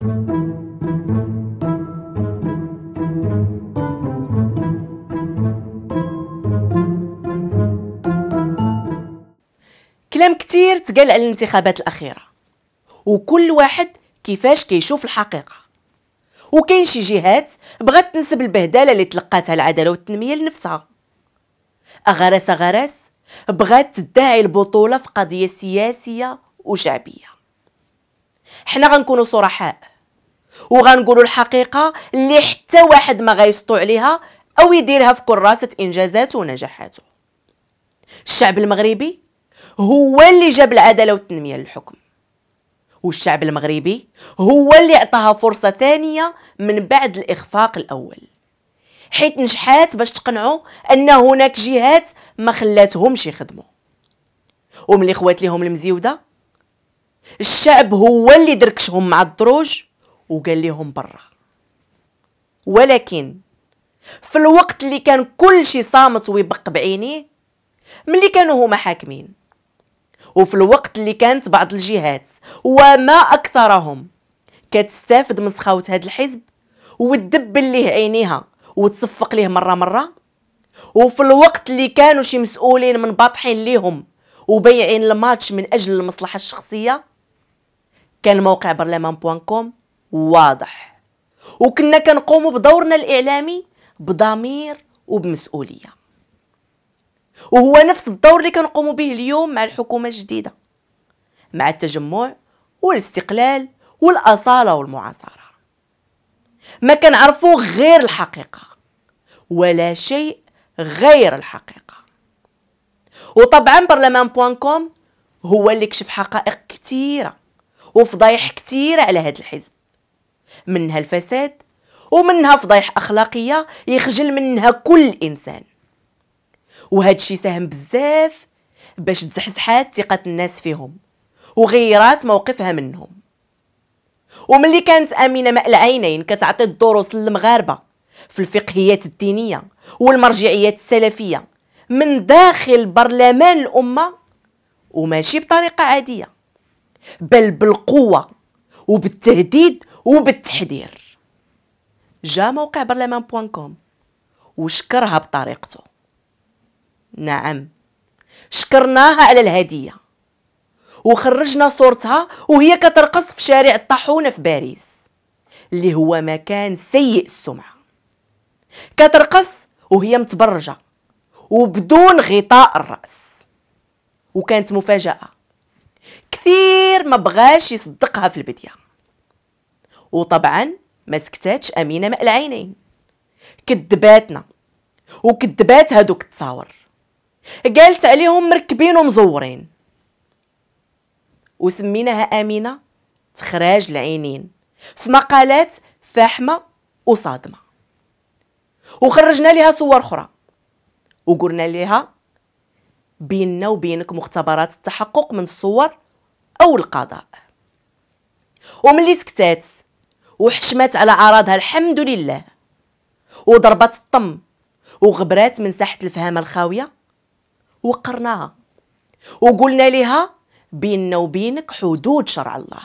كلام كتير تقال على الانتخابات الأخيرة وكل واحد كيفاش كيشوف الحقيقة وكاين شي جهات بغات تنسب البهدلة اللي تلقاتها العدالة والتنمية لنفسها أغارس أغارس بغات تدعي البطولة في قضية سياسية وشعبية حنا غنكونوا صرحاء وغنقولوا الحقيقه اللي حتى واحد ما غيسطو عليها او يديرها في كراسه انجازاته ونجاحاته الشعب المغربي هو اللي جاب العداله والتنميه للحكم والشعب المغربي هو اللي عطاها فرصه ثانيه من بعد الاخفاق الاول حيت نجحات باش تقنعوا ان هناك جهات ما خلاتهمش يخدموا ومن الاخوات ليهم المزيوده الشعب هو اللي دركشهم مع الدروج وقال لهم برا ولكن في الوقت اللي كان كل شي صامت ويبق بعينيه ملي كانوا هما حاكمين وفي الوقت اللي كانت بعض الجهات وما اكثرهم كتستافد من سخاوة هاد الحزب وتدبل ليه عينيها وتصفق ليه مره مره وفي الوقت اللي كانوا شي مسؤولين باطحين ليهم وبيعين الماتش من اجل المصلحه الشخصيه كان موقع برلمان بوان كوم واضح وكنا كنقوم بدورنا الإعلامي بضمير وبمسؤولية وهو نفس الدور اللي كنقوم به اليوم مع الحكومة الجديدة مع التجمع والاستقلال والأصالة والمعاصرة ما كنعرفوا غير الحقيقة ولا شيء غير الحقيقة وطبعا برلمان بوان كوم هو اللي كشف حقائق كثيره وفضايح كتير على هاد الحزب منها الفساد ومنها فضايح أخلاقية يخجل منها كل إنسان وهاد شي ساهم بزاف باش تزحزحات ثقة الناس فيهم وغيرات موقفها منهم وملي كانت أمينة ماء العينين كتعطي الدروس للمغاربة في الفقهيات الدينية والمرجعيات السلفية من داخل برلمان الأمة وماشي بطريقة عادية بل بالقوة وبالتهديد وبالتحذير جا موقع برلمان بوان كوم وشكرها بطريقته نعم شكرناها على الهدية وخرجنا صورتها وهي كترقص في شارع الطاحونة في باريس اللي هو مكان سيء السمعة كترقص وهي متبرجة وبدون غطاء الرأس وكانت مفاجأة كثير ما بغاش يصدقها في البداية وطبعا ما سكتاتش أمينة ماء العينين كدباتنا وكدبات هادوك التصاور قالت عليهم مركبين ومزورين وسميناها أمينة تخراج العينين في مقالات فاحمة وصادمة وخرجنا لها صور أخرى وقلنا لها بيننا وبينك مختبرات التحقق من الصور أو القضاء وملي سكتات وحشمات على أعراضها الحمد لله وضربات الطم وغبرات من ساحة الفهامة الخاوية وقرناها وقلنا لها بيننا وبينك حدود شرع الله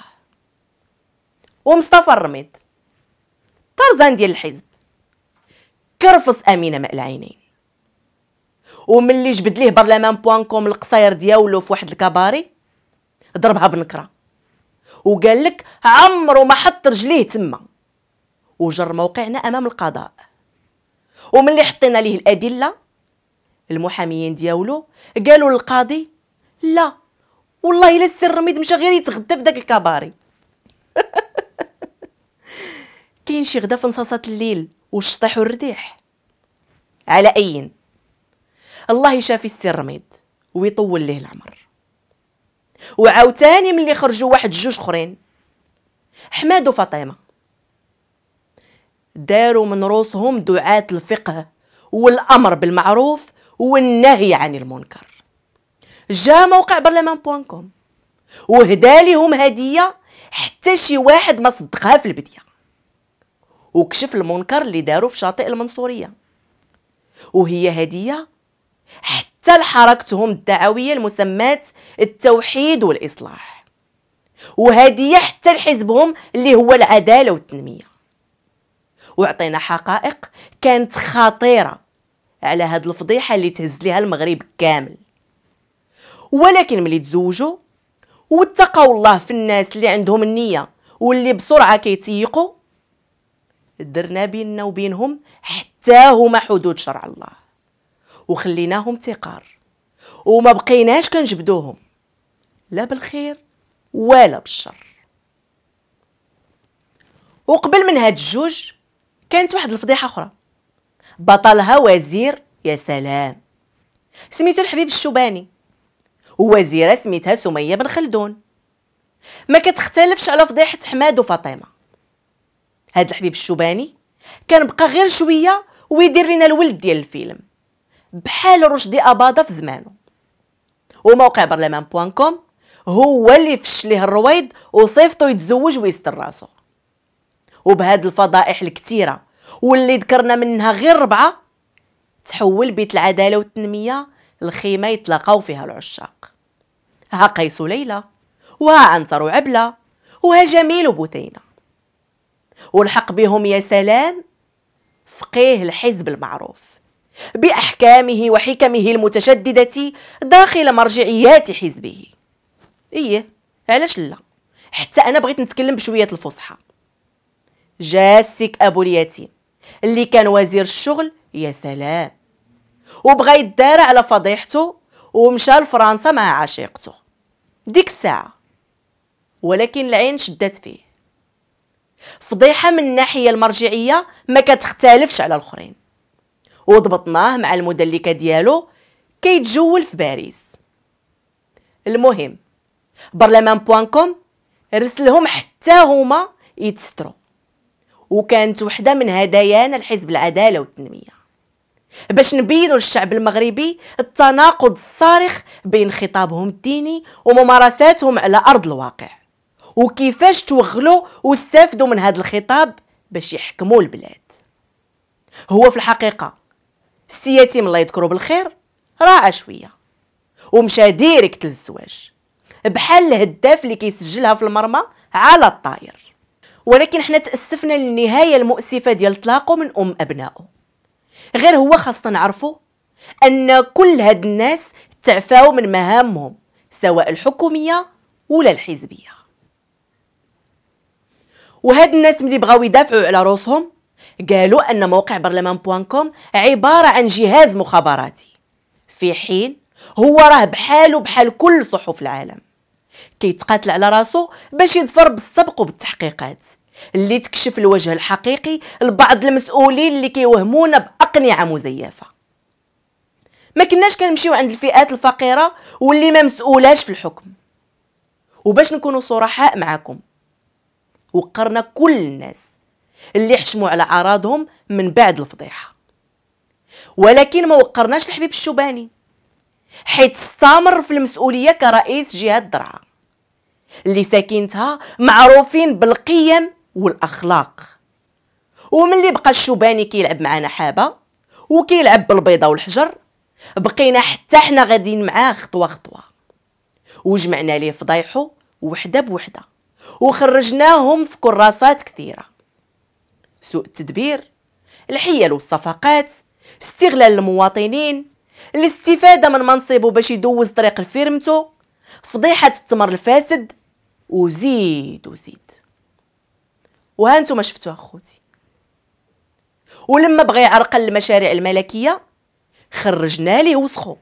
ومصطفى الرميد طرزان ديال الحزب كرفص امينه ماء العينين وملي جبد ليه برلمان بوان كوم القصاير ديالو في واحد الكباري ضربها بنكرة وقال لك عمرو ما حط رجليه تما وجر موقعنا امام القضاء وملي حطينا ليه الادله المحاميين دياولو قالوا للقاضي لا والله الا السر رميد مشى غير يتغدى في داك الكباري كاين شي غدا في نصاصات الليل والشطيح والرديح على اين الله يشافي السر رميد ويطول ليه العمر وعاوتاني ملي خرجوا واحد جوج اخرين حماد وفاطمه داروا من روسهم دعاة الفقه والامر بالمعروف والنهي عن المنكر جا موقع برلمان بوان كوم وهدا ليهم هديه حتى شي واحد ما صدقها في البديه وكشف المنكر اللي داروا في شاطئ المنصوريه وهي هديه حتى حتى لحركتهم الدعوية المسماة التوحيد والإصلاح وهدية حتى لحزبهم اللي هو العدالة والتنمية وعطينا حقائق كانت خطيرة على هاد الفضيحة اللي تهز ليها المغرب كامل ولكن ملي تزوجوا واتقوا الله في الناس اللي عندهم النية واللي بسرعة كيتيقوا درنا بيننا وبينهم حتى هما حدود شرع الله وخليناهم تقار وما بقيناش كنجبدوهم لا بالخير ولا بالشر وقبل من هاد الجوج كانت واحد الفضيحه اخرى بطلها وزير يا سلام سميتو الحبيب الشوباني ووزيره سميتها سميه بن خلدون ما كتختلفش على فضيحه حماد وفاطمه هاد الحبيب الشوباني كان بقى غير شويه ويدير لنا الولد ديال الفيلم بحال رشدي أباضة في زمانه وموقع برلمان بوان كوم هو اللي فش ليه الرويد وصيفته يتزوج ويستر راسو وبهاد الفضائح الكتيرة واللي ذكرنا منها غير ربعة تحول بيت العدالة والتنمية الخيمة يتلاقاو فيها العشاق ها قيس ليلى وها عنتر وعبلة وها جميل وبثينة والحق بهم يا سلام فقيه الحزب المعروف بأحكامه وحكمه المتشددة داخل مرجعيات حزبه إيه علاش لا حتى أنا بغيت نتكلم بشوية الفصحى جاسك أبو اليتيم اللي كان وزير الشغل يا سلام وبغى يدار على فضيحته ومشى لفرنسا مع عشيقته ديك الساعة ولكن العين شدت فيه فضيحة من الناحية المرجعية ما كتختلفش على الآخرين وضبطناه مع المدلكه ديالو كيتجول في باريس المهم برلمان بوان كوم رسلهم حتى هما يتسترو وكانت وحده من هدايانا لحزب العداله والتنميه باش نبينوا للشعب المغربي التناقض الصارخ بين خطابهم الديني وممارساتهم على ارض الواقع وكيفاش توغلوا واستافدوا من هذا الخطاب باش يحكموا البلاد هو في الحقيقه السياتي الله يذكرو بالخير راعى شويه ومشى ديريكت للزواج بحال الهداف اللي كيسجلها في المرمى على الطاير ولكن حنا تاسفنا للنهايه المؤسفه ديال طلاقه من ام ابنائه غير هو خاصنا نعرفو ان كل هاد الناس تعفاو من مهامهم سواء الحكوميه ولا الحزبيه وهاد الناس ملي بغاو يدافعوا على روسهم قالوا أن موقع برلمان بوان كوم عبارة عن جهاز مخابراتي في حين هو راه بحاله بحال كل صحف العالم كيتقاتل على راسو باش يظفر بالسبق وبالتحقيقات اللي تكشف الوجه الحقيقي لبعض المسؤولين اللي كيوهمونا بأقنعة مزيفة ما كناش كنمشيو عند الفئات الفقيرة واللي ما مسؤولاش في الحكم وباش نكونوا صرحاء معاكم وقرنا كل الناس اللي حشموا على اعراضهم من بعد الفضيحه ولكن ما وقرناش الحبيب الشوباني حيت استمر في المسؤوليه كرئيس جهه درعا اللي ساكنتها معروفين بالقيم والاخلاق اللي بقى الشوباني كيلعب معنا حابه وكيلعب بالبيضه والحجر بقينا حتى حنا غاديين معاه خطوه خطوه وجمعنا ليه فضايحو وحده بوحده وخرجناهم في كراسات كثيره سوء التدبير الحيل والصفقات استغلال المواطنين الاستفاده من منصبه باش يدوز طريق لفيرمتو فضيحه التمر الفاسد وزيد وزيد وها نتوما شفتوها خوتي ولما بغى يعرقل المشاريع الملكيه خرجنا ليه وسخو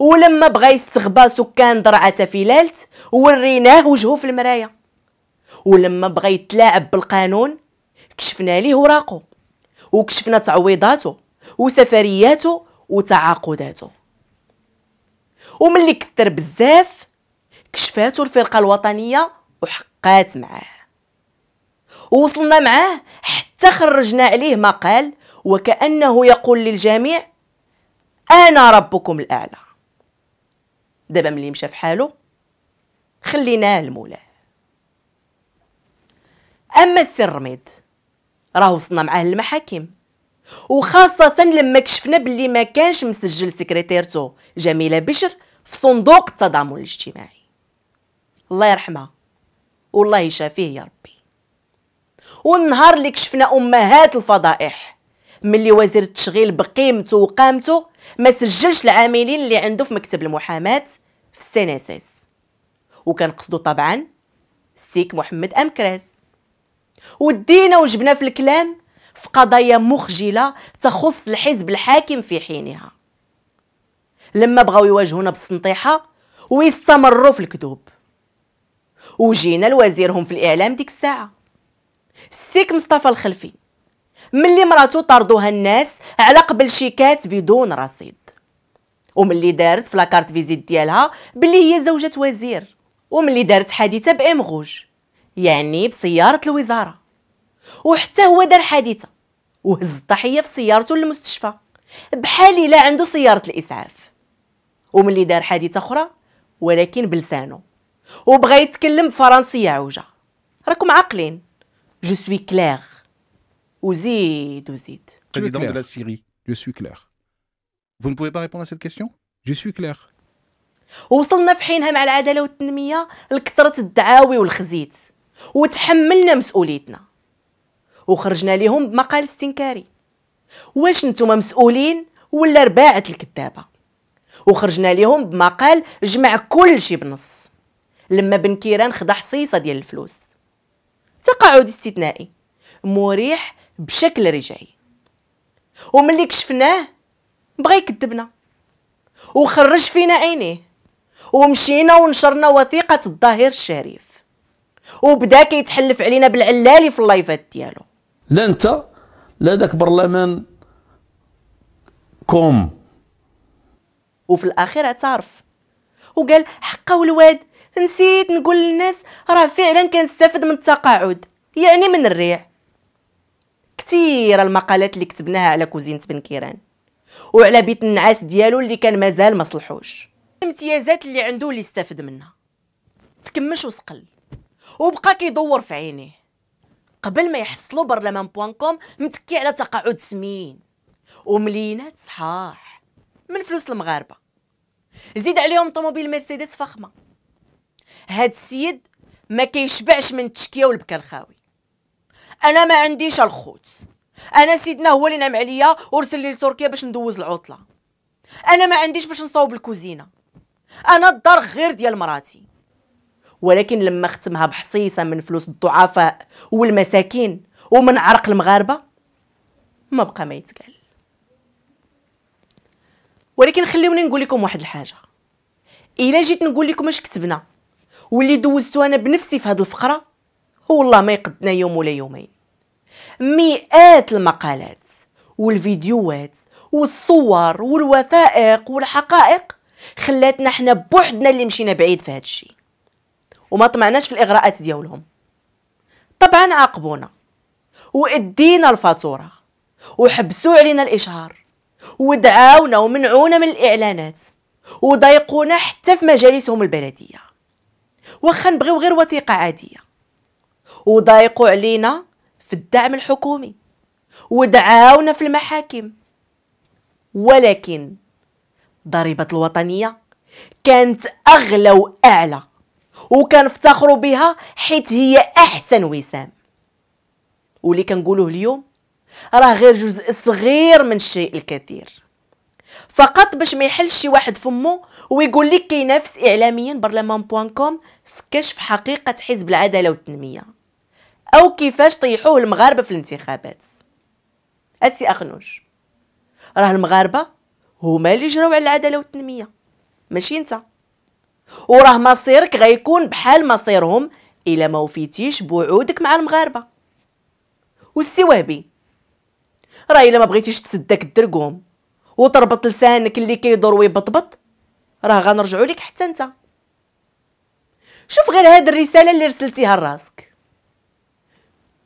ولما بغى يستغبى سكان درعة فلالت وريناه وجهه في المرايه ولما بغى يتلاعب بالقانون كشفنا ليه وراقو وكشفنا تعويضاته وسفرياته وتعاقداته اللي كتر بزاف كشفاته الفرقه الوطنيه وحقات معاه ووصلنا معاه حتى خرجنا عليه مقال وكانه يقول للجميع انا ربكم الاعلى دابا ملي مشى فحالو خليناه المولاه اما السر ميد راه وصلنا معاه للمحاكم وخاصة لما كشفنا باللي ما كانش مسجل سكرتيرتو جميلة بشر في صندوق التضامن الاجتماعي الله يرحمها والله يشافيه يا ربي والنهار اللي كشفنا امهات الفضائح ملي وزير التشغيل بقيمته وقامته ما سجلش العاملين اللي عنده في مكتب المحاماه في السيناسيس وكان قصده طبعا سيك محمد امكراس ودينا وجبنا في الكلام في قضايا مخجلة تخص الحزب الحاكم في حينها لما بغاو يواجهونا بالسنطيحة ويستمروا في الكذوب وجينا لوزيرهم في الإعلام ديك الساعة السيك مصطفى الخلفي ملي مراتو طردوها الناس على قبل شيكات بدون رصيد وملي دارت في لاكارت فيزيت ديالها بلي هي زوجة وزير وملي دارت حادثة بإمغوج يعني بسيارة الوزارة وحتى هو دار حادثة وهز الضحية في سيارته للمستشفى بحال لا عنده سيارة الإسعاف وملي دار حادثة أخرى ولكن بلسانه وبغى يتكلم بفرنسية عوجة راكم عاقلين جو سوي كليغ وزيد وزيد président de la Syrie. Je suis clair. Vous ne pouvez pas répondre à cette question Je suis clair. وصلنا في حينها مع العداله والتنميه لكثره الدعاوي والخزيت وتحملنا مسؤوليتنا وخرجنا لهم بمقال استنكاري واش نتوما مسؤولين ولا رباعة الكتابة وخرجنا لهم بمقال جمع كل شي بنص لما بن كيران خدا حصيصة ديال الفلوس تقاعد استثنائي مريح بشكل رجعي وملي كشفناه بغى يكذبنا وخرج فينا عينيه ومشينا ونشرنا وثيقة الظهير الشريف وبدا كيتحلف علينا بالعلالي في اللايفات ديالو لا انت لا داك برلمان كوم وفي الاخير اعترف وقال حقا الواد نسيت نقول للناس راه فعلا كنستافد من التقاعد يعني من الريع كثير المقالات اللي كتبناها على كوزينة بن كيران وعلى بيت النعاس ديالو اللي كان مازال ما صلحوش الامتيازات اللي عنده اللي استفد منها تكمش وسقل وبقى كيدور في عينيه قبل ما يحصلوا برلمان بوان كوم متكي على تقاعد سمين وملينات صحاح من فلوس المغاربه زيد عليهم طوموبيل مرسيدس فخمه هاد السيد ما كيشبعش من التشكيه والبكا الخاوي انا ما عنديش الخوت انا سيدنا هو اللي نام عليا ورسل لي لتركيا باش ندوز العطله انا ما عنديش باش نصاوب الكوزينه انا الدار غير ديال مراتي ولكن لما ختمها بحصيصه من فلوس الضعفاء والمساكين ومن عرق المغاربه ما بقى ما يتقال ولكن خليوني نقول لكم واحد الحاجه الا جيت نقول لكم اش كتبنا واللي دوزتو انا بنفسي في هاد الفقره هو والله ما يقدنا يوم ولا يومين مئات المقالات والفيديوهات والصور والوثائق والحقائق خلاتنا حنا بوحدنا اللي مشينا بعيد في هاد الشيء وما طمعناش في الاغراءات ديالهم طبعا عاقبونا وادينا الفاتوره وحبسوا علينا الاشهار ودعاونا ومنعونا من الاعلانات وضايقونا حتى في مجالسهم البلديه واخا نبغيو غير وثيقه عاديه وضايقوا علينا في الدعم الحكومي ودعاونا في المحاكم ولكن ضريبه الوطنيه كانت اغلى واعلى وكنفتخروا بها حيت هي احسن وسام واللي كنقولوه اليوم راه غير جزء صغير من الشيء الكثير فقط باش ما يحلش شي واحد فمو ويقول لك كينافس اعلاميا برلمان بوان كوم في كشف حقيقه حزب العداله والتنميه او كيفاش طيحوه المغاربه في الانتخابات اسي اخنوج راه المغاربه هما اللي جراو على العداله والتنميه ماشي انت وراه مصيرك غيكون بحال مصيرهم الا ما وفيتيش بوعودك مع المغاربه والسي وهبي راه الا ما بغيتيش تسدك الدرقوم وتربط لسانك اللي كيدور ويبطبط راه غنرجعوا لك حتى انت شوف غير هاد الرساله اللي رسلتيها لراسك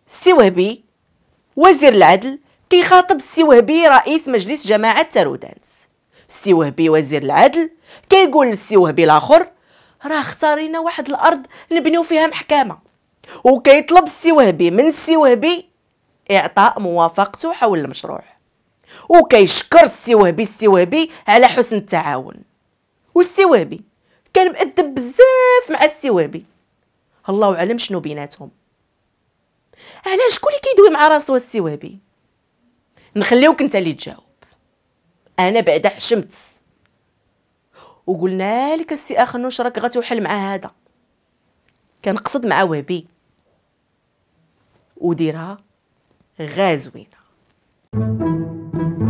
السي وهبي وزير العدل كيخاطب السي وهبي رئيس مجلس جماعه تارودانس السي وهبي وزير العدل كيقول للسي وهبي الاخر راه اختارينا واحد الارض نبنيو فيها محكمه وكيطلب السي وهبي من السي وهبي اعطاء موافقته حول المشروع وكيشكر السي وهبي السي وهبي على حسن التعاون والسي وهبي كان مأدب بزاف مع السي وهبي الله اعلم شنو بيناتهم علاش شكون اللي كيدوي مع راسو السي وهبي نخليوك انت اللي تجاوب انا بعدا حشمت وقلنا لك السي اخنوش راك غتوحل مع هذا قصد مع وهبي وديرها غازوينه